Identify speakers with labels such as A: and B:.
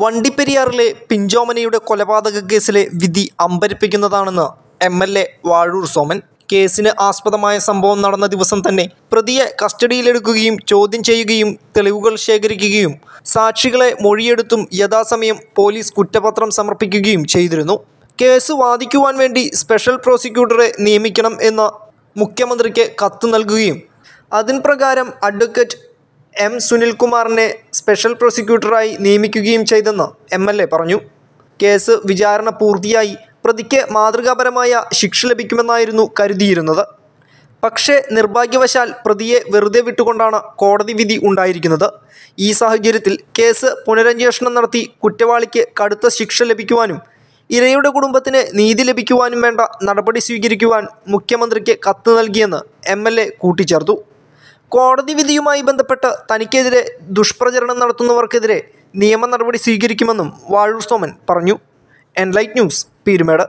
A: വണ്ടിപ്പെരിയാറിലെ പിഞ്ചോമനയുടെ കൊലപാതക കേസിലെ വിധി അമ്പരിപ്പിക്കുന്നതാണെന്ന് M L A Vazhoor Soman കേസിന് ആസ്പദമായ സംഭവം നടന്ന ദിവസം തന്നെ പ്രതിയെ കസ്റ്റഡിയിലെടുക്കുകയും ചോദ്യം ചെയ്യുകയും തെളിവുകൾ ശേഖരിക്കുകയും സാക്ഷികളെ മൊഴിയെടുത്തും യഥാസമയം പോലീസ് കുറ്റപത്രം സമർപ്പിക്കുകയും ചെയ്തിരുന്നു കേസ് വാദിക്കുവാൻ വേണ്ടി സ്പെഷ്യൽ പ്രോസിക്യൂട്ടറെ നിയമിക്കണം എന്ന് മുഖ്യമന്ത്രിക്ക് കത്ത് നൽകുകയും അതിൻ പ്രകാരം അഡ്വക്കേറ്റ് എം സുനിൽകുമാറിനെ സ്പെഷ്യൽ പ്രോസിക്യൂട്ടറായി നിയമിക്കുകയും ചെയ്തെന്ന് എം എൽ എ പറഞ്ഞു കേസ് വിചാരണ പൂർത്തിയായി പ്രതിക്ക് മാതൃകാപരമായ ശിക്ഷ ലഭിക്കുമെന്നായിരുന്നു കരുതിയിരുന്നത് പക്ഷേ നിർഭാഗ്യവശാൽ പ്രതിയെ വെറുതെ വിട്ടുകൊണ്ടാണ് കോടതി വിധി ഉണ്ടായിരിക്കുന്നത് ഈ സാഹചര്യത്തിൽ കേസ് പുനരന്വേഷണം നടത്തി കുറ്റവാളിക്ക് കടുത്ത ശിക്ഷ ലഭിക്കുവാനും ഇരയുടെ കുടുംബത്തിന് നീതി ലഭിക്കുവാനും വേണ്ട നടപടി സ്വീകരിക്കുവാൻ മുഖ്യമന്ത്രിക്ക് കത്ത് നൽകിയെന്ന് എം കൂട്ടിച്ചേർത്തു കോടതി വിധിയുമായി ബന്ധപ്പെട്ട് തനിക്കെതിരെ ദുഷ്പ്രചരണം നടത്തുന്നവർക്കെതിരെ നിയമ നടപടി സ്വീകരിക്കുമെന്നും വാഴൂർ സോമൻ പറഞ്ഞു എൻലൈറ്റ് ന്യൂസ് പീരുമേട്